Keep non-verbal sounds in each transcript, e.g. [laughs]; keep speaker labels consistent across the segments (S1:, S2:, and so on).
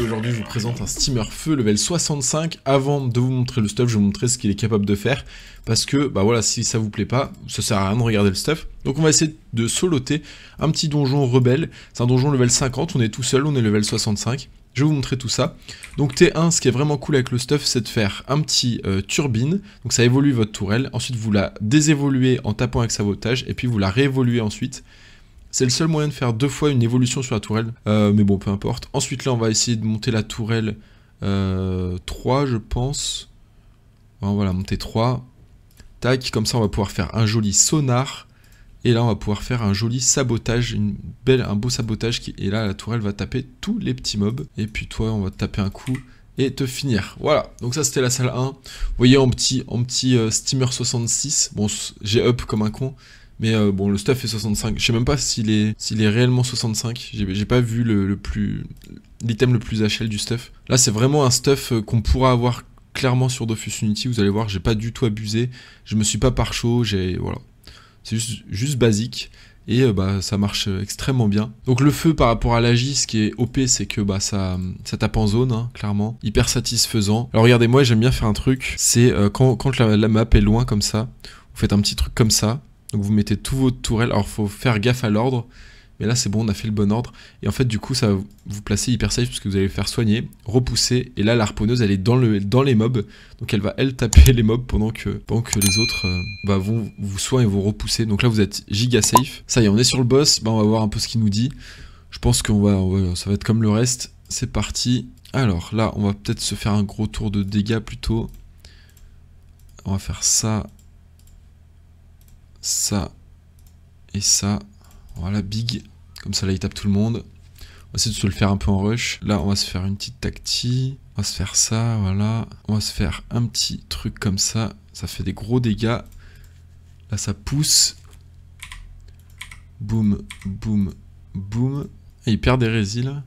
S1: aujourd'hui je vous présente un steamer feu level 65. Avant de vous montrer le stuff, je vais vous montrer ce qu'il est capable de faire parce que bah voilà, si ça vous plaît pas, ça sert à rien de regarder le stuff. Donc on va essayer de soloter un petit donjon rebelle. C'est un donjon level 50, on est tout seul, on est level 65. Je vais vous montrer tout ça. Donc T1, ce qui est vraiment cool avec le stuff, c'est de faire un petit euh, turbine. Donc ça évolue votre tourelle. Ensuite, vous la désévoluez en tapant avec sabotage. Et puis vous la réévoluez ensuite. C'est le seul moyen de faire deux fois une évolution sur la tourelle. Euh, mais bon, peu importe. Ensuite, là, on va essayer de monter la tourelle 3, euh, je pense. va voilà, monter 3. Tac, comme ça, on va pouvoir faire un joli sonar. Et là, on va pouvoir faire un joli sabotage, une belle, un beau sabotage. Qui, et là, la tourelle va taper tous les petits mobs. Et puis toi, on va te taper un coup et te finir. Voilà, donc ça c'était la salle 1. Vous voyez en petit, petit euh, Steamer 66. Bon, j'ai up comme un con, mais euh, bon, le stuff est 65. Je sais même pas s'il est, s'il est réellement 65. J'ai pas vu le, le l'item le plus HL du stuff. Là, c'est vraiment un stuff euh, qu'on pourra avoir clairement sur Dofus Unity. Vous allez voir, j'ai pas du tout abusé. Je me suis pas par chaud. J'ai, voilà. C'est juste, basique et euh, bah ça marche extrêmement bien. Donc le feu par rapport à l'agi, ce qui est OP, c'est que bah ça, ça tape en zone, hein, clairement, hyper satisfaisant. Alors regardez, moi j'aime bien faire un truc, c'est quand, la, map est loin comme ça, vous faites un petit truc comme ça, donc vous mettez tous vos tourelles. Alors faut faire gaffe à l'ordre. Mais là c'est bon, on a fait le bon ordre. Et en fait du coup ça va vous placer hyper safe parce que vous allez faire soigner, repousser. Et là la elle est dans, le, dans les mobs. Donc elle va elle taper les mobs pendant que, pendant que les autres euh, bah, vont vous soigner et vous repousser. Donc là vous êtes giga safe. Ça y est on est sur le boss. Bah, on va voir un peu ce qu'il nous dit. Je pense que ça va être comme le reste. C'est parti. Alors là on va peut-être se faire un gros tour de dégâts plutôt. On va faire ça ça et ça. Voilà, big. Comme ça, là, il tape tout le monde. On va essayer de se le faire un peu en rush. Là, on va se faire une petite tacti. On va se faire ça, voilà. On va se faire un petit truc comme ça. Ça fait des gros dégâts. Là, ça pousse. Boum, boum, boum. Et il perd des résils.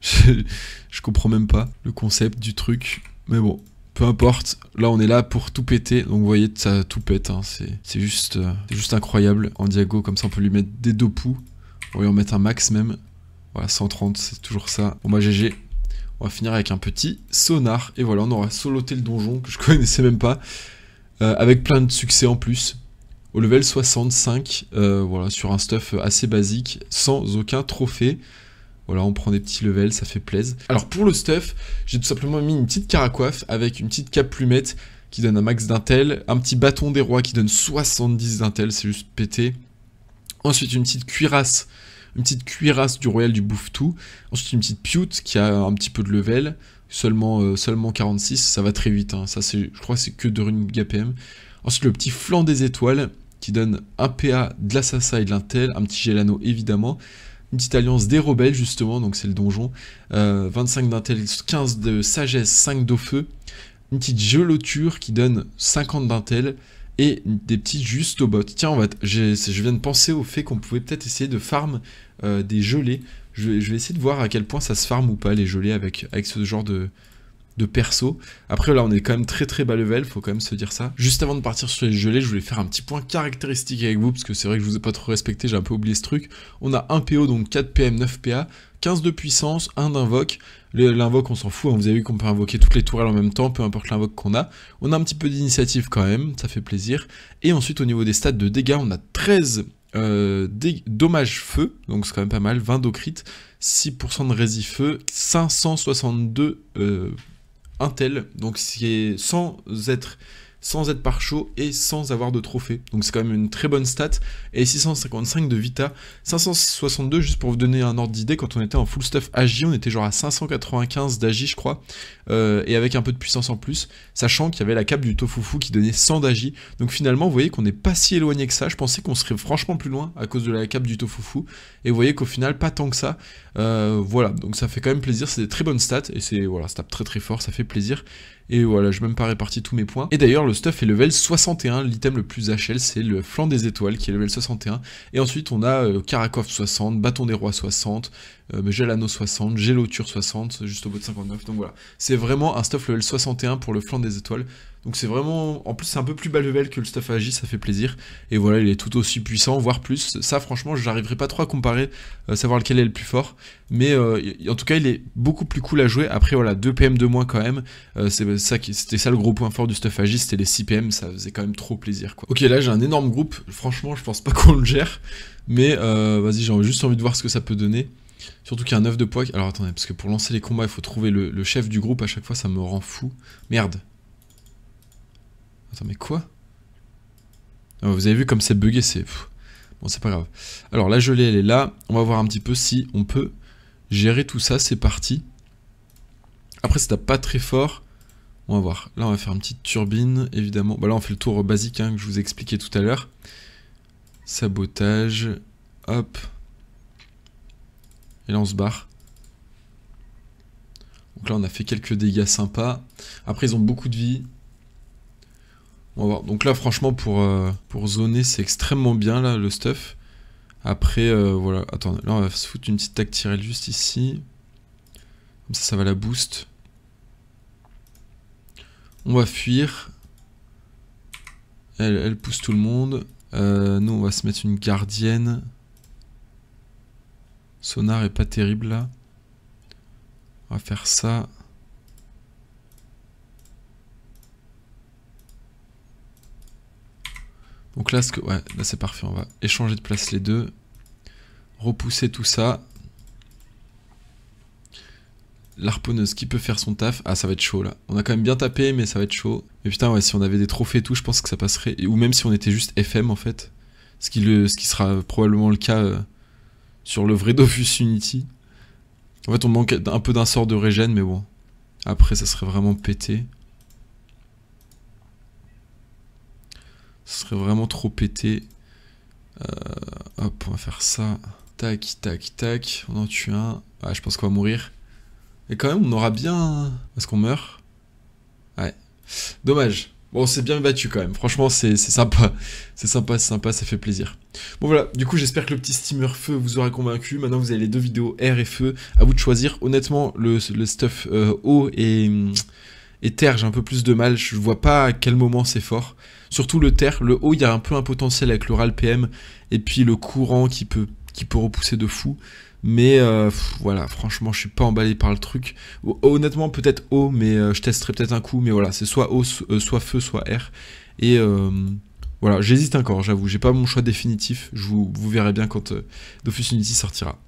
S1: Je, [laughs] je comprends même pas le concept du truc. Mais bon, peu importe. Là, on est là pour tout péter. Donc, vous voyez, ça tout pète. Hein. C'est juste, euh, juste incroyable. En diago, comme ça, on peut lui mettre des deux On va lui en mettre un max même. Voilà, 130, c'est toujours ça. Bon, bah, GG. On va finir avec un petit sonar. Et voilà, on aura soloté le donjon que je [laughs] connaissais même pas. Euh, avec plein de succès en plus. Au level 65, euh, voilà, sur un stuff assez basique, sans aucun trophée. Voilà, on prend des petits levels, ça fait plaisir. Alors pour le stuff, j'ai tout simplement mis une petite caracoiffe avec une petite cape plumette qui donne un max d'intel, un petit bâton des rois qui donne 70 d'intel, c'est juste pété. Ensuite une petite cuirasse, une petite cuirasse du royal du bouffetou. Ensuite une petite piute qui a un petit peu de level, seulement, euh, seulement 46, ça va très vite. Hein. Ça c'est, je crois que c'est que de rune gpm Ensuite le petit flanc des étoiles qui donne un PA de l'assassin et de l'intel, un petit gelano évidemment. Une petite alliance des rebelles, justement, donc c'est le donjon. 25 d'intel, 15 de sagesse, 5 d'eau feu. Une petite geloture qui donne 50 d'intel. Et des petites justes au bot. Tiens, va je viens de penser au fait qu'on pouvait peut-être essayer de farm euh, des gelées. Je vais, essayer de voir à quel point ça se farm ou pas les gelées avec, avec ce genre de, de perso. Après là on est quand même très très bas level, faut quand même se dire ça. Juste avant de partir sur les gelées, je voulais faire un petit point caractéristique avec vous, parce que c'est vrai que je vous ai pas trop respecté, j'ai un peu oublié ce truc. On a 1 PO, donc 4 PM, 9 PA, 15 de puissance, 1 d'invoque. L'invoque on s'en fout, hein, vous avez vu qu'on peut invoquer toutes les tourelles en même temps, peu importe l'invoque qu'on a. On a un petit peu d'initiative quand même, ça fait plaisir. Et ensuite au niveau des stats de dégâts, on a 13 euh, dommages feu, donc c'est quand même pas mal, 20 d'ocrite, 6% de rési feu, 562 Intel, donc c'est sans être sans être par chaud et sans avoir de trophée. Donc c'est quand même une très bonne stat. Et 655 de Vita, 562 juste pour vous donner un ordre d'idée, quand on était en full stuff agi on était genre à 595 d'Agi, je crois, euh, et avec un peu de puissance en plus, sachant qu'il y avait la cape du Tofufu qui donnait 100 d'Agi. Donc finalement vous voyez qu'on n'est pas si éloigné que ça, je pensais qu'on serait franchement plus loin à cause de la cape du Tofufu, et vous voyez qu'au final pas tant que ça. Euh, voilà, donc ça fait quand même plaisir, c'est des très bonnes stats, et c'est voilà, ça tape très très fort, ça fait plaisir. Et voilà, je n'ai même pas réparti tous mes points. Et d'ailleurs, le stuff est level 61, l'item le plus HL, c'est le flanc des étoiles qui est level 61. Et ensuite, on a euh, Karakov 60, Bâton des Rois 60, euh, 60, Geloture 60, juste au bout de 59. Donc voilà, c'est vraiment un stuff level 61 pour le flanc des étoiles. Donc c'est vraiment, en plus c'est un peu plus bas level que le stuff Agi, ça fait plaisir. Et voilà, il est tout aussi puissant, voire plus. Ça franchement, j'arriverai pas trop à comparer, euh, savoir lequel est le plus fort. Mais euh, en tout cas, il est beaucoup plus cool à jouer. Après voilà, 2 PM de moins quand même. Euh, c'est ça c'était ça le gros point fort du stuff Agi, c'était les 6 PM, ça faisait quand même trop plaisir Ok, là j'ai un énorme groupe. Franchement, je pense pas [laughs] qu'on le gère. Mais vas-y, j'ai juste envie de voir ce que ça peut donner. Surtout qu'il y a un œuf de poids. Alors attendez, parce que pour lancer les combats, il faut trouver le chef du groupe à chaque fois, ça me rend fou. Merde, Attends, mais quoi ah, Vous avez vu comme c'est bugué, c'est... Bon, c'est pas grave. Alors, la gelée, elle est là. On va voir un petit peu si on peut gérer tout ça. C'est parti. Après, ça pas très fort. On va voir. Là, on va faire une petite turbine, évidemment. Bah là, on fait le tour basique hein, que je vous ai expliqué tout à l'heure. Sabotage. Hop. Et là, on se barre. Donc là, on a fait quelques dégâts sympas. Après, ils ont beaucoup de vie. Donc là, franchement, pour, euh, pour zoner, c'est extrêmement bien, là, le stuff. Après, euh, voilà. Attendez, là, on va se foutre une petite tactirelle juste ici. Comme ça, ça va la boost. On va fuir. Elle, pousse tout le monde. Euh, nous, on va se mettre une gardienne. Sonar est pas terrible, là. On va faire ça. Donc là, ce que, ouais, c'est parfait, on va échanger de place les deux, repousser tout ça. L'harponneuse qui peut faire son taf. Ah, ça va être chaud là. On a quand même bien tapé, mais ça va être chaud. Mais putain, ouais, si on avait des trophées et tout, je pense que ça passerait. Ou même si on était juste FM en fait. Ce qui, le, ce qui sera probablement le cas euh, sur le vrai [laughs] Dofus Unity. En fait, on manque un peu d'un sort de régène, mais bon. Après, ça serait vraiment pété. Ce serait vraiment trop pété. Euh, hop, on va faire ça. Tac, tac, tac. On en tue un. Ah, je pense qu'on va mourir. Et quand même, on aura bien... Est-ce qu'on meurt Ouais. Dommage. Bon, c'est bien battu quand même. Franchement, c'est sympa. [laughs] C'est sympa, c'est sympa, ça fait plaisir. Bon voilà, du coup, j'espère que le petit steamer feu vous aura convaincu. Maintenant, vous avez les deux vidéos air et feu. À vous de choisir. Honnêtement, le, stuff haut euh, et... Et terre, j'ai un peu plus de mal, je vois pas à quel moment c'est fort. Surtout le terre, le haut, il y a un peu un potentiel avec le RALPM, et puis le courant qui peut, qui peut repousser de fou. Mais euh, voilà, franchement, je suis pas emballé par le truc. Honnêtement, peut-être haut, mais euh, je testerai peut-être un coup. Mais voilà, c'est soit haut, euh, soit feu, soit air. Et voilà, j'hésite encore, j'avoue. J'ai pas mon choix définitif. Je vous, vous verrez bien quand Dofus Unity sortira.